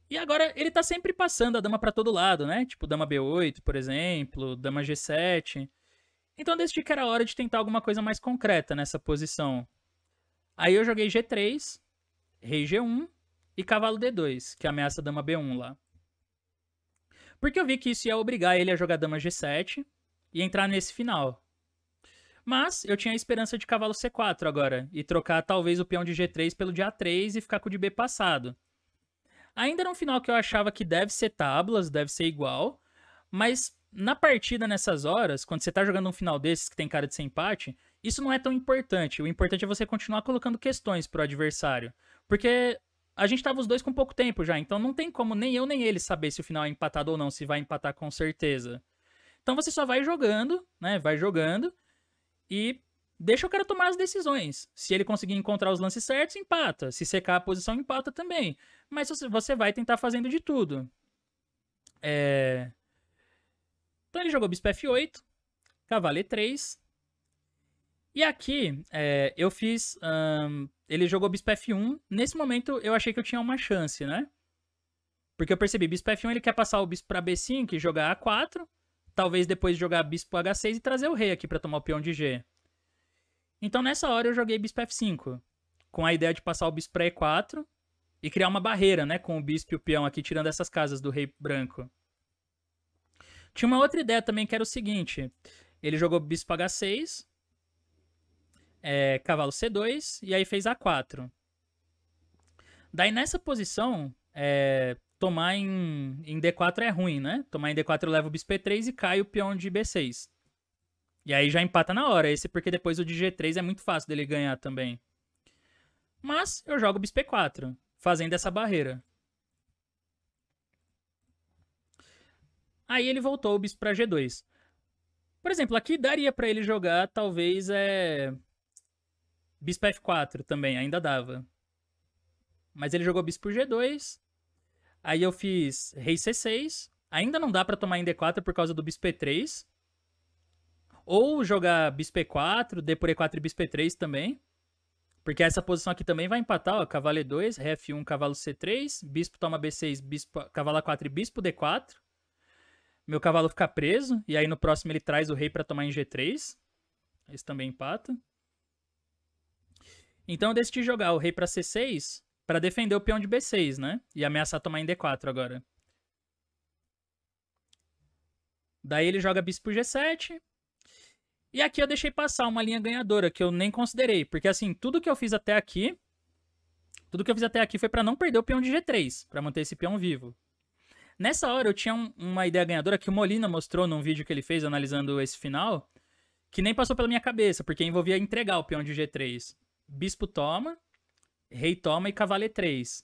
E agora ele tá sempre passando a dama para todo lado, né? Tipo dama B8, por exemplo, dama G7. Então eu decidi que era hora de tentar alguma coisa mais concreta nessa posição. Aí eu joguei G3, rei G1 e cavalo D2, que ameaça a dama B1 lá. Porque eu vi que isso ia obrigar ele a jogar dama G7 e entrar nesse final. Mas eu tinha a esperança de cavalo C4 agora, e trocar talvez o peão de G3 pelo de A3 e ficar com o de B passado. Ainda era um final que eu achava que deve ser tábuas, deve ser igual, mas na partida nessas horas, quando você tá jogando um final desses que tem cara de ser empate, isso não é tão importante. O importante é você continuar colocando questões pro adversário. Porque a gente tava os dois com pouco tempo já, então não tem como nem eu nem ele saber se o final é empatado ou não, se vai empatar com certeza. Então você só vai jogando, né? Vai jogando e deixa o cara tomar as decisões. Se ele conseguir encontrar os lances certos, empata. Se secar a posição, empata também. Mas você vai tentar fazendo de tudo. É... Então ele jogou bispo f8, cavalo e3. E aqui é, eu fiz. Um, ele jogou bispo f1. Nesse momento eu achei que eu tinha uma chance, né? Porque eu percebi bispo f1 ele quer passar o bispo para b5 e jogar a4. Talvez depois jogar bispo h6 e trazer o rei aqui para tomar o peão de g. Então nessa hora eu joguei bispo f5, com a ideia de passar o bispo para e4 e criar uma barreira, né, com o bispo e o peão aqui tirando essas casas do rei branco. Tinha uma outra ideia também que era o seguinte, ele jogou bispo h6, é, cavalo c2 e aí fez a4. Daí nessa posição, é, tomar em, em D4 é ruim, né? Tomar em D4 leva o bispo E3 e cai o peão de B6. E aí já empata na hora, esse porque depois o de G3 é muito fácil dele ganhar também. Mas eu jogo bispo E4, fazendo essa barreira. Aí ele voltou o bispo para G2. Por exemplo, aqui daria para ele jogar, talvez, é... Bispo F4 também, ainda dava. Mas ele jogou bispo G2, Aí eu fiz rei C6. Ainda não dá para tomar em D4 por causa do bispo E3. Ou jogar bispo E4, D por E4 e bispo E3 também. Porque essa posição aqui também vai empatar, ó. Cavalo E2, F1, cavalo C3. Bispo toma B6, bispo, cavalo A4 e bispo D4. Meu cavalo fica preso. E aí no próximo ele traz o rei para tomar em G3. Esse também empata. Então eu decidi jogar o rei para C6 para defender o peão de B6, né? E ameaçar tomar em D4 agora. Daí ele joga bispo G7. E aqui eu deixei passar uma linha ganhadora que eu nem considerei, porque assim, tudo que eu fiz até aqui, tudo que eu fiz até aqui foi para não perder o peão de G3, para manter esse peão vivo. Nessa hora eu tinha um, uma ideia ganhadora que o Molina mostrou num vídeo que ele fez analisando esse final, que nem passou pela minha cabeça, porque envolvia entregar o peão de G3. Bispo toma, rei toma e cavalo e3.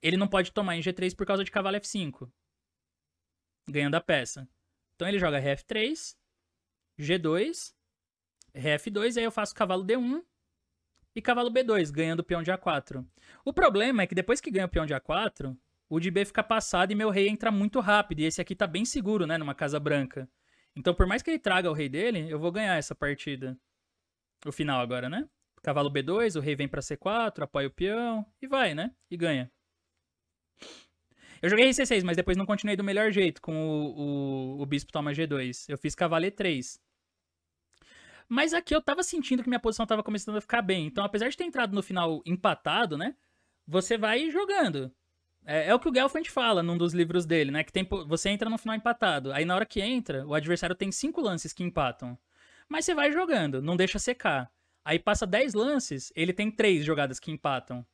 Ele não pode tomar em g3 por causa de cavalo f5. Ganhando a peça. Então ele joga rf3, g2, rf2, e aí eu faço cavalo d1 e cavalo b2, ganhando o peão de a4. O problema é que depois que ganha o peão de a4, o de b fica passado e meu rei entra muito rápido. E esse aqui tá bem seguro, né, numa casa branca. Então por mais que ele traga o rei dele, eu vou ganhar essa partida. O final agora, né? Cavalo B2, o rei vem para C4, apoia o peão e vai, né? E ganha. Eu joguei c 6 mas depois não continuei do melhor jeito com o, o, o bispo toma G2. Eu fiz cavalo E3. Mas aqui eu tava sentindo que minha posição tava começando a ficar bem. Então, apesar de ter entrado no final empatado, né? Você vai jogando. É, é o que o Gelfand fala num dos livros dele, né? Que tem, você entra no final empatado. Aí na hora que entra, o adversário tem cinco lances que empatam. Mas você vai jogando, não deixa secar. Aí passa 10 lances, ele tem 3 jogadas que empatam.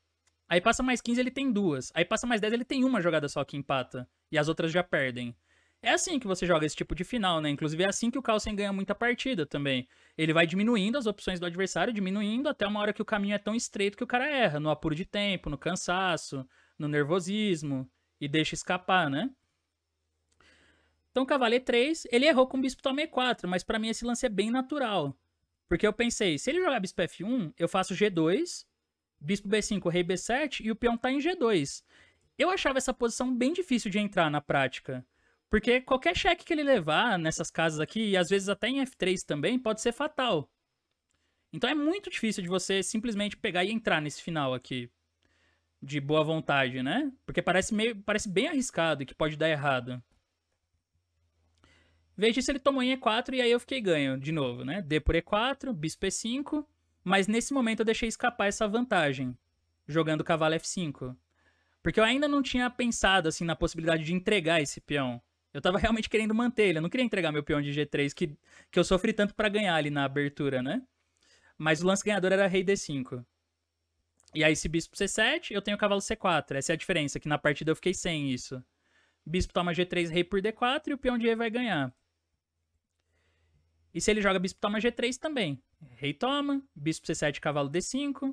Aí passa mais 15, ele tem duas. Aí passa mais 10, ele tem uma jogada só que empata. E as outras já perdem. É assim que você joga esse tipo de final, né? Inclusive é assim que o Carlsen ganha muita partida também. Ele vai diminuindo as opções do adversário, diminuindo até uma hora que o caminho é tão estreito que o cara erra no apuro de tempo, no cansaço, no nervosismo e deixa escapar, né? Então, cavaleiro 3, ele errou com o bispo toma e4, mas para mim esse lance é bem natural. Porque eu pensei, se ele jogar bispo F1, eu faço G2, bispo B5, rei B7 e o peão tá em G2. Eu achava essa posição bem difícil de entrar na prática. Porque qualquer cheque que ele levar nessas casas aqui, e às vezes até em F3 também, pode ser fatal. Então é muito difícil de você simplesmente pegar e entrar nesse final aqui. De boa vontade, né? Porque parece, meio, parece bem arriscado que pode dar errado. Veja se ele tomou em E4 e aí eu fiquei ganho de novo, né? D por E4, bispo E5, mas nesse momento eu deixei escapar essa vantagem, jogando cavalo F5. Porque eu ainda não tinha pensado, assim, na possibilidade de entregar esse peão. Eu tava realmente querendo manter ele, eu não queria entregar meu peão de G3, que, que eu sofri tanto para ganhar ali na abertura, né? Mas o lance ganhador era rei D5. E aí esse bispo C7, eu tenho cavalo C4. Essa é a diferença, que na partida eu fiquei sem isso. Bispo toma G3, rei por D4 e o peão de E vai ganhar. E se ele joga bispo toma G3 também. Rei toma, bispo C7, cavalo D5,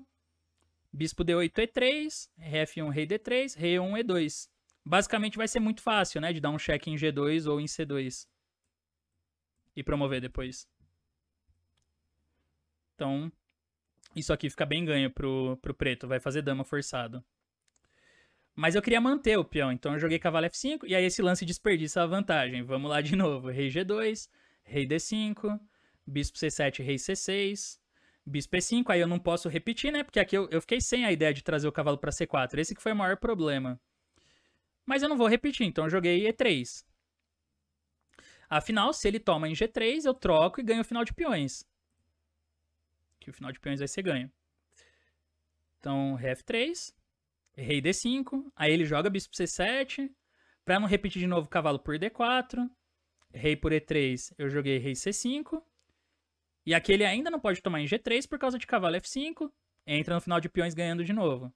bispo D8, E3, F1, rei D3, rei 1, E2. Basicamente vai ser muito fácil, né, de dar um cheque em G2 ou em C2. E promover depois. Então, isso aqui fica bem ganho pro, pro preto, vai fazer dama forçado. Mas eu queria manter o peão, então eu joguei cavalo F5, e aí esse lance desperdiça a vantagem. Vamos lá de novo, rei G2, rei d5, bispo c7, rei c6, bispo e5, aí eu não posso repetir, né? Porque aqui eu, eu fiquei sem a ideia de trazer o cavalo para c4, esse que foi o maior problema. Mas eu não vou repetir, então eu joguei e3. Afinal, se ele toma em g3, eu troco e ganho o final de peões. Que o final de peões vai ser ganho. Então, rei f3, rei d5, aí ele joga bispo c7, para não repetir de novo cavalo por d4, rei por e3, eu joguei rei c5. E aqui ele ainda não pode tomar em g3 por causa de cavalo f5. Entra no final de peões ganhando de novo.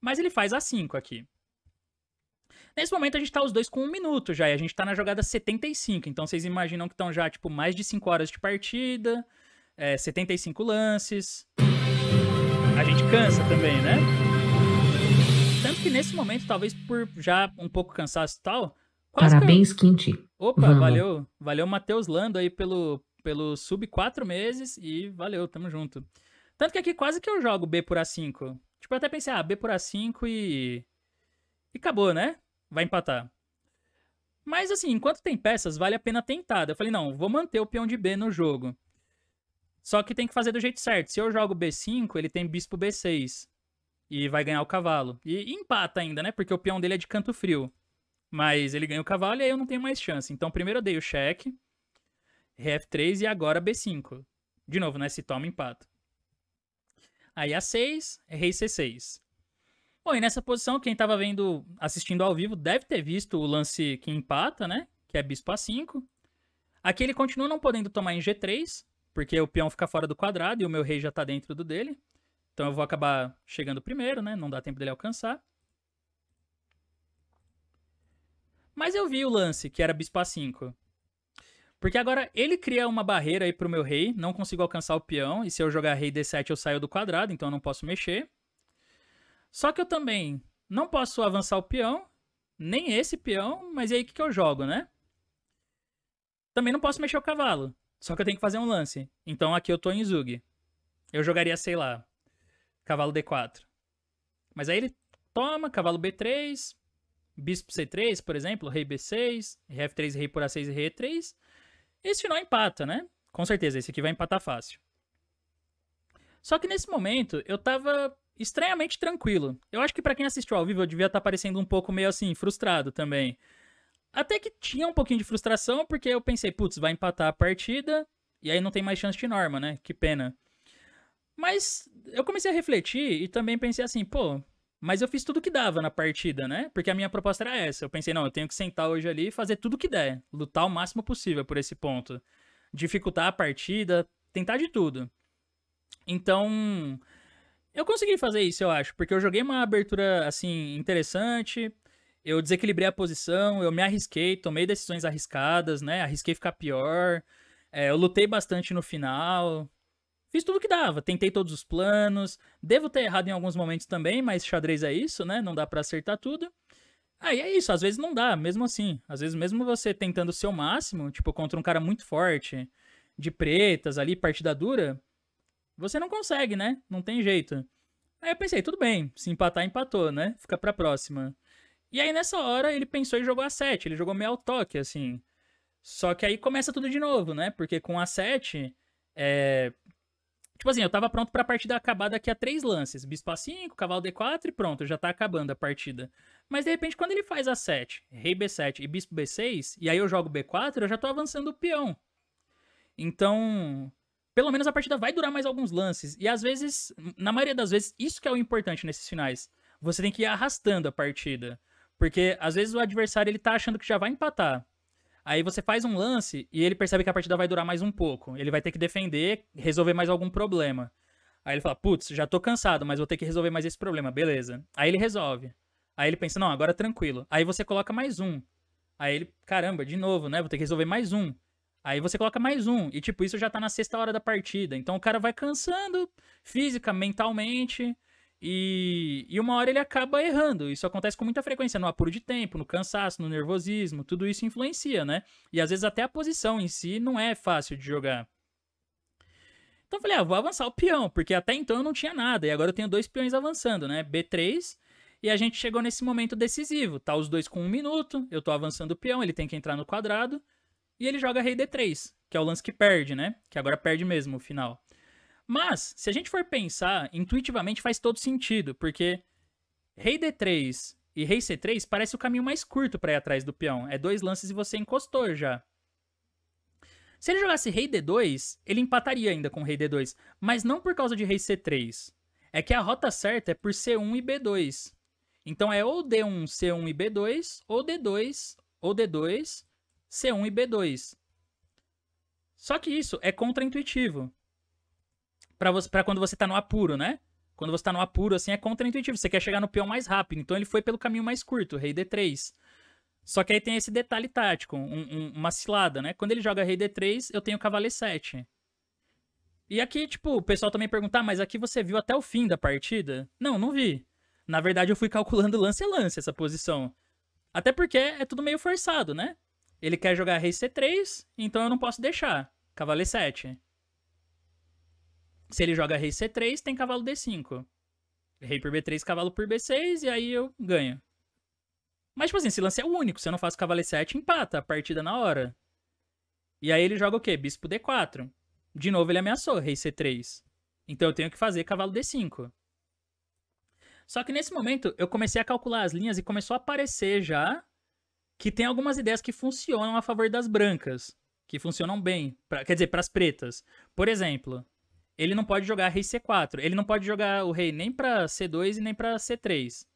Mas ele faz a5 aqui. Nesse momento a gente tá os dois com um minuto já, e a gente tá na jogada 75. Então vocês imaginam que estão já, tipo, mais de 5 horas de partida, é, 75 lances. A gente cansa também, né? Tanto que nesse momento, talvez por já um pouco cansaço e tal, Parabéns, Quinti. Opa, Vamos. valeu. Valeu, Matheus Lando aí pelo, pelo sub quatro meses e valeu, tamo junto. Tanto que aqui quase que eu jogo B por A5. Tipo, eu até pensei, ah, B por A5 e. E acabou, né? Vai empatar. Mas assim, enquanto tem peças, vale a pena tentar. Eu falei, não, vou manter o peão de B no jogo. Só que tem que fazer do jeito certo. Se eu jogo B5, ele tem bispo B6. E vai ganhar o cavalo. E, e empata ainda, né? Porque o peão dele é de canto frio. Mas ele ganha o cavalo e aí eu não tenho mais chance. Então primeiro eu dei o cheque, Rf3 e agora B5. De novo, né? Se toma, empata. Aí A6, rei C6. Bom, e nessa posição, quem estava vendo, assistindo ao vivo, deve ter visto o lance que empata, né? Que é bispo A5. Aqui ele continua não podendo tomar em G3, porque o peão fica fora do quadrado e o meu rei já está dentro do dele. Então eu vou acabar chegando primeiro, né? Não dá tempo dele alcançar. Mas eu vi o lance, que era Bispa 5. Porque agora ele cria uma barreira aí pro meu rei, não consigo alcançar o peão, e se eu jogar rei D7 eu saio do quadrado, então eu não posso mexer. Só que eu também não posso avançar o peão, nem esse peão, mas aí o que, que eu jogo, né? Também não posso mexer o cavalo, só que eu tenho que fazer um lance. Então aqui eu tô em Zug. Eu jogaria, sei lá, cavalo D4. Mas aí ele toma, cavalo B3, bispo C3, por exemplo, rei B6, rei F3, rei por A6 e rei E3, esse final empata, né? Com certeza, esse aqui vai empatar fácil. Só que nesse momento, eu tava estranhamente tranquilo. Eu acho que para quem assistiu ao vivo, eu devia estar tá parecendo um pouco meio assim, frustrado também. Até que tinha um pouquinho de frustração, porque eu pensei, putz, vai empatar a partida, e aí não tem mais chance de norma, né? Que pena. Mas eu comecei a refletir e também pensei assim, pô, mas eu fiz tudo que dava na partida, né? Porque a minha proposta era essa. Eu pensei, não, eu tenho que sentar hoje ali e fazer tudo que der. Lutar o máximo possível por esse ponto. Dificultar a partida, tentar de tudo. Então, eu consegui fazer isso, eu acho. Porque eu joguei uma abertura, assim, interessante. Eu desequilibrei a posição, eu me arrisquei, tomei decisões arriscadas, né? Arrisquei ficar pior. É, eu lutei bastante no final. Fiz tudo que dava, tentei todos os planos. Devo ter errado em alguns momentos também, mas xadrez é isso, né? Não dá para acertar tudo. Aí é isso, às vezes não dá, mesmo assim. Às vezes, mesmo você tentando o seu máximo, tipo, contra um cara muito forte, de pretas ali, partida dura, você não consegue, né? Não tem jeito. Aí eu pensei, tudo bem, se empatar, empatou, né? Fica pra próxima. E aí nessa hora ele pensou e jogou a 7, ele jogou meio ao toque, assim. Só que aí começa tudo de novo, né? Porque com a 7, é, Tipo assim, eu tava pronto pra partida acabar daqui a três lances. Bispo A5, cavalo D4 e pronto, já tá acabando a partida. Mas de repente, quando ele faz A7, rei B7 e bispo B6, e aí eu jogo B4, eu já tô avançando o peão. Então, pelo menos a partida vai durar mais alguns lances. E às vezes, na maioria das vezes, isso que é o importante nesses finais. Você tem que ir arrastando a partida. Porque às vezes o adversário ele tá achando que já vai empatar. Aí você faz um lance e ele percebe que a partida vai durar mais um pouco. Ele vai ter que defender, resolver mais algum problema. Aí ele fala: Putz, já tô cansado, mas vou ter que resolver mais esse problema, beleza. Aí ele resolve. Aí ele pensa: Não, agora tranquilo. Aí você coloca mais um. Aí ele: Caramba, de novo, né? Vou ter que resolver mais um. Aí você coloca mais um. E, tipo, isso já tá na sexta hora da partida. Então o cara vai cansando física, mentalmente. E, e uma hora ele acaba errando. Isso acontece com muita frequência no apuro de tempo, no cansaço, no nervosismo, tudo isso influencia, né? E às vezes até a posição em si não é fácil de jogar. Então eu falei, ah, vou avançar o peão, porque até então eu não tinha nada, e agora eu tenho dois peões avançando, né? B3, e a gente chegou nesse momento decisivo. Tá os dois com um minuto, eu tô avançando o peão, ele tem que entrar no quadrado, e ele joga rei D3, que é o lance que perde, né? Que agora perde mesmo o final. Mas, se a gente for pensar, intuitivamente faz todo sentido, porque rei D3 e rei C3 parece o caminho mais curto para ir atrás do peão. É dois lances e você encostou já. Se ele jogasse rei D2, ele empataria ainda com rei D2, mas não por causa de rei C3. É que a rota certa é por C1 e B2. Então é ou D1, C1 e B2, ou D2, ou D2, C1 e B2. Só que isso é contraintuitivo para quando você tá no apuro, né? Quando você tá no apuro, assim, é contra-intuitivo. Você quer chegar no peão mais rápido. Então ele foi pelo caminho mais curto, rei d3. Só que aí tem esse detalhe tático, um, um, uma cilada, né? Quando ele joga rei d3, eu tenho cavaleiro 7. E aqui, tipo, o pessoal também perguntar, ah, mas aqui você viu até o fim da partida? Não, não vi. Na verdade, eu fui calculando lance a lance essa posição. Até porque é tudo meio forçado, né? Ele quer jogar rei c3, então eu não posso deixar. Cavaleiro 7. Se ele joga rei C3, tem cavalo D5. Rei por B3, cavalo por B6, e aí eu ganho. Mas, tipo assim, esse lance é único. Se eu não faço cavalo E7, empata a partida na hora. E aí ele joga o quê? Bispo D4. De novo ele ameaçou, rei C3. Então eu tenho que fazer cavalo D5. Só que nesse momento eu comecei a calcular as linhas e começou a aparecer já que tem algumas ideias que funcionam a favor das brancas, que funcionam bem, pra, quer dizer, para as pretas. Por exemplo, ele não pode jogar rei C4. Ele não pode jogar o rei nem para C2 e nem para C3.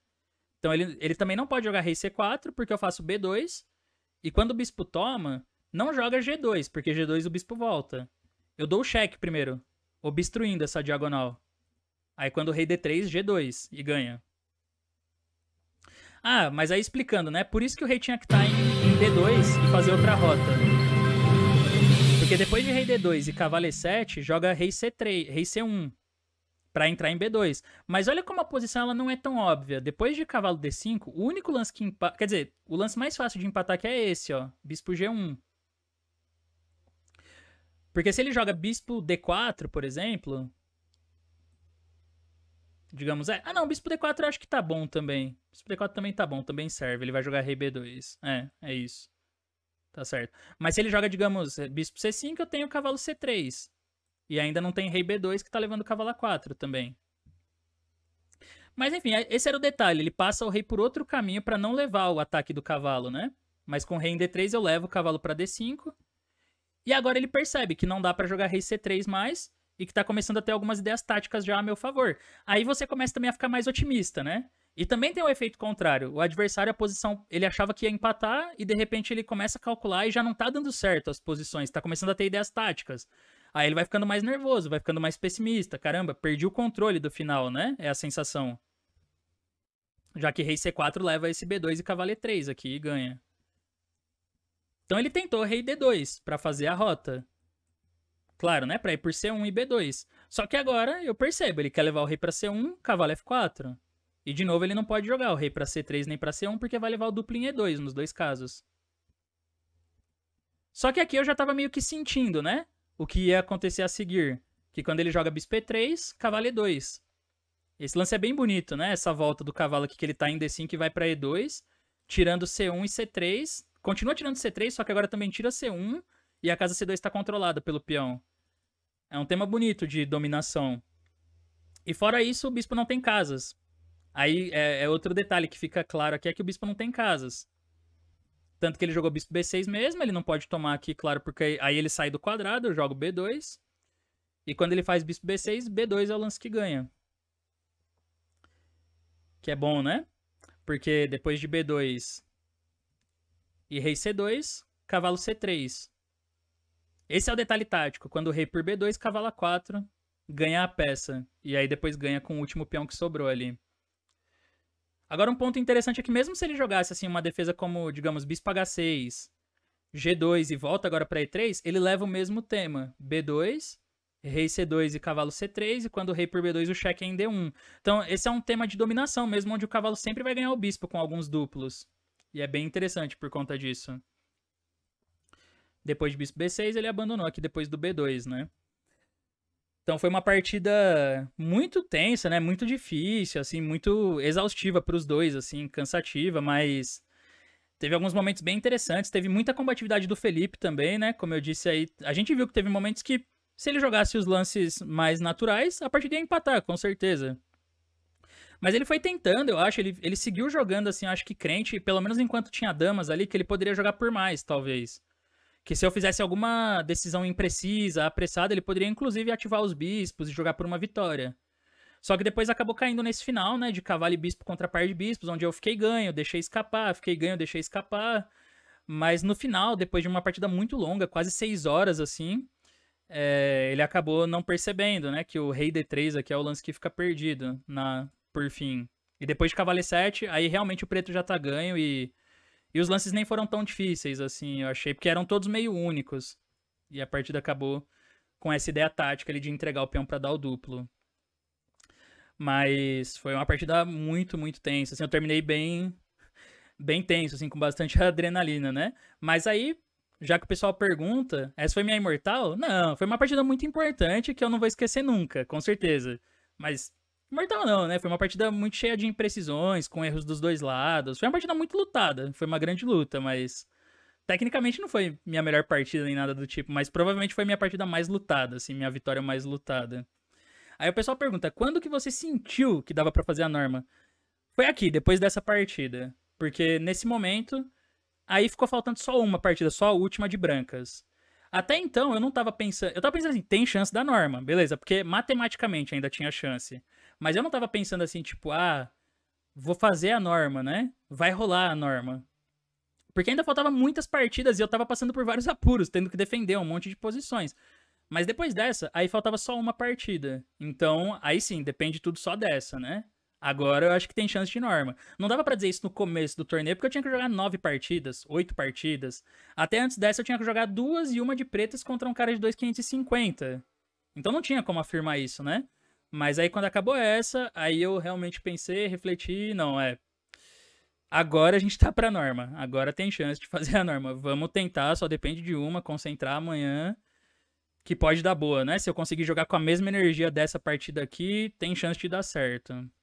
Então ele, ele também não pode jogar rei C4, porque eu faço B2. E quando o bispo toma, não joga G2, porque G2 o bispo volta. Eu dou o cheque primeiro, obstruindo essa diagonal. Aí quando o rei D3, G2 e ganha. Ah, mas aí explicando, né? Por isso que o rei tinha que estar tá em, em D2 e fazer outra rota. Porque depois de rei D2 e cavalo E7, joga rei C3, rei C1 para entrar em B2. Mas olha como a posição ela não é tão óbvia. Depois de cavalo D5, o único lance que empata, quer dizer, o lance mais fácil de empatar que é esse, ó, bispo G1. Porque se ele joga bispo D4, por exemplo, digamos, é, ah não, bispo D4 eu acho que tá bom também. Bispo D4 também tá bom, também serve. Ele vai jogar rei B2. É, é isso. Tá certo. Mas se ele joga, digamos, é, bispo C5, eu tenho cavalo C3. E ainda não tem rei B2 que tá levando o cavalo A4 também. Mas enfim, é, esse era o detalhe. Ele passa o rei por outro caminho para não levar o ataque do cavalo, né? Mas com rei em D3 eu levo o cavalo para D5. E agora ele percebe que não dá para jogar rei C3 mais e que tá começando a ter algumas ideias táticas já a meu favor. Aí você começa também a ficar mais otimista, né? E também tem o um efeito contrário. O adversário, a posição, ele achava que ia empatar e de repente ele começa a calcular e já não tá dando certo as posições, tá começando a ter ideias táticas. Aí ele vai ficando mais nervoso, vai ficando mais pessimista. Caramba, perdi o controle do final, né? É a sensação. Já que rei C4 leva esse B2 e cavalo E3 aqui e ganha. Então ele tentou rei D2 para fazer a rota. Claro, né? Para ir por C1 e B2. Só que agora eu percebo, ele quer levar o rei para C1, cavalo F4. E de novo, ele não pode jogar o rei para C3 nem para C1, porque vai levar o duplo em E2 nos dois casos. Só que aqui eu já tava meio que sentindo, né? O que ia acontecer a seguir. Que quando ele joga bispo E3, cavalo E2. Esse lance é bem bonito, né? Essa volta do cavalo aqui que ele tá em D5 e vai para E2, tirando C1 e C3. Continua tirando C3, só que agora também tira C1 e a casa C2 está controlada pelo peão. É um tema bonito de dominação. E fora isso, o bispo não tem casas. Aí é, é, outro detalhe que fica claro aqui é que o bispo não tem casas. Tanto que ele jogou bispo B6 mesmo, ele não pode tomar aqui, claro, porque aí ele sai do quadrado, eu jogo B2. E quando ele faz bispo B6, B2 é o lance que ganha. Que é bom, né? Porque depois de B2 e rei C2, cavalo C3. Esse é o detalhe tático. Quando o rei por B2, cavalo A4, ganha a peça. E aí depois ganha com o último peão que sobrou ali. Agora, um ponto interessante é que mesmo se ele jogasse assim uma defesa como, digamos, Bispo H6, G2 e volta agora para E3, ele leva o mesmo tema, B2, rei C2 e cavalo C3, e quando o rei por B2 o cheque é em D1. Então, esse é um tema de dominação mesmo, onde o cavalo sempre vai ganhar o bispo com alguns duplos. E é bem interessante por conta disso. Depois de bispo B6, ele abandonou aqui depois do B2, né? Então foi uma partida muito tensa, né? Muito difícil, assim, muito exaustiva para os dois, assim, cansativa, mas teve alguns momentos bem interessantes. Teve muita combatividade do Felipe também, né? Como eu disse aí, a gente viu que teve momentos que se ele jogasse os lances mais naturais, a partida ia empatar, com certeza. Mas ele foi tentando, eu acho. Ele, ele seguiu jogando, assim, acho que crente, pelo menos enquanto tinha damas ali, que ele poderia jogar por mais, talvez que se eu fizesse alguma decisão imprecisa, apressada, ele poderia inclusive ativar os bispos e jogar por uma vitória. Só que depois acabou caindo nesse final, né, de cavalo e bispo contra par de bispos, onde eu fiquei ganho, deixei escapar, fiquei ganho, deixei escapar. Mas no final, depois de uma partida muito longa, quase seis horas assim, é, ele acabou não percebendo, né, que o rei d3 aqui é o lance que fica perdido na por fim. E depois de cavalo e 7 aí realmente o preto já tá ganho e e os lances nem foram tão difíceis, assim, eu achei, porque eram todos meio únicos. E a partida acabou com essa ideia tática ali de entregar o peão para dar o duplo. Mas foi uma partida muito, muito tensa. Assim, eu terminei bem bem tenso, assim, com bastante adrenalina, né? Mas aí, já que o pessoal pergunta, essa foi minha imortal? Não, foi uma partida muito importante que eu não vou esquecer nunca, com certeza. Mas Mortal não, né? Foi uma partida muito cheia de imprecisões, com erros dos dois lados. Foi uma partida muito lutada, foi uma grande luta, mas tecnicamente não foi minha melhor partida nem nada do tipo, mas provavelmente foi minha partida mais lutada, assim, minha vitória mais lutada. Aí o pessoal pergunta: "Quando que você sentiu que dava para fazer a norma?" Foi aqui, depois dessa partida, porque nesse momento aí ficou faltando só uma partida, só a última de brancas. Até então eu não tava pensando, eu tava pensando assim, tem chance da norma, beleza? Porque matematicamente ainda tinha chance. Mas eu não tava pensando assim, tipo, ah, vou fazer a norma, né? Vai rolar a norma. Porque ainda faltava muitas partidas e eu tava passando por vários apuros, tendo que defender um monte de posições. Mas depois dessa, aí faltava só uma partida. Então, aí sim, depende tudo só dessa, né? Agora eu acho que tem chance de norma. Não dava para dizer isso no começo do torneio, porque eu tinha que jogar nove partidas, oito partidas. Até antes dessa eu tinha que jogar duas e uma de pretas contra um cara de 2,550. Então não tinha como afirmar isso, né? Mas aí quando acabou essa, aí eu realmente pensei, refleti, não, é. Agora a gente tá pra norma. Agora tem chance de fazer a norma. Vamos tentar, só depende de uma, concentrar amanhã. Que pode dar boa, né? Se eu conseguir jogar com a mesma energia dessa partida aqui, tem chance de dar certo.